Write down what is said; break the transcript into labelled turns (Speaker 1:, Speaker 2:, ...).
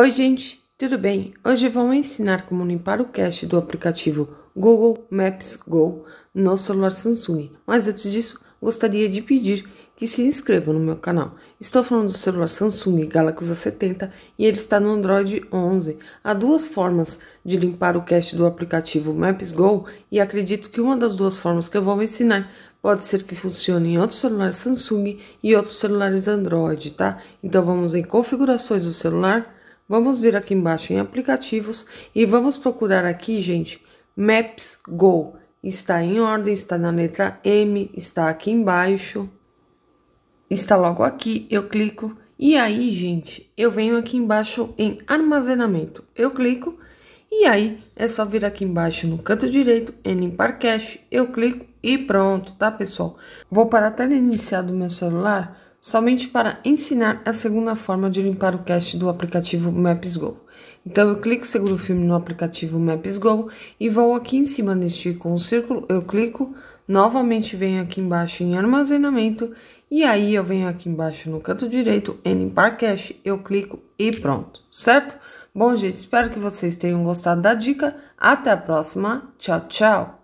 Speaker 1: Oi, gente, tudo bem? Hoje vamos ensinar como limpar o cache do aplicativo Google Maps Go no celular Samsung. Mas antes disso, gostaria de pedir que se inscreva no meu canal. Estou falando do celular Samsung Galaxy A70 e ele está no Android 11. Há duas formas de limpar o cache do aplicativo Maps Go e acredito que uma das duas formas que eu vou ensinar pode ser que funcione em outros celulares Samsung e outros celulares Android, tá? Então vamos em configurações do celular Vamos vir aqui embaixo em aplicativos e vamos procurar aqui, gente, Maps Go. Está em ordem, está na letra M, está aqui embaixo. Está logo aqui, eu clico. E aí, gente, eu venho aqui embaixo em armazenamento. Eu clico e aí é só vir aqui embaixo no canto direito em limpar cache. Eu clico e pronto, tá, pessoal? Vou parar até iniciar do meu celular somente para ensinar a segunda forma de limpar o cache do aplicativo Maps Go. Então eu clico seguro o filme no aplicativo Maps Go e vou aqui em cima neste com o círculo, eu clico, novamente venho aqui embaixo em armazenamento e aí eu venho aqui embaixo no canto direito em limpar cache, eu clico e pronto, certo? Bom gente, espero que vocês tenham gostado da dica, até a próxima, tchau tchau!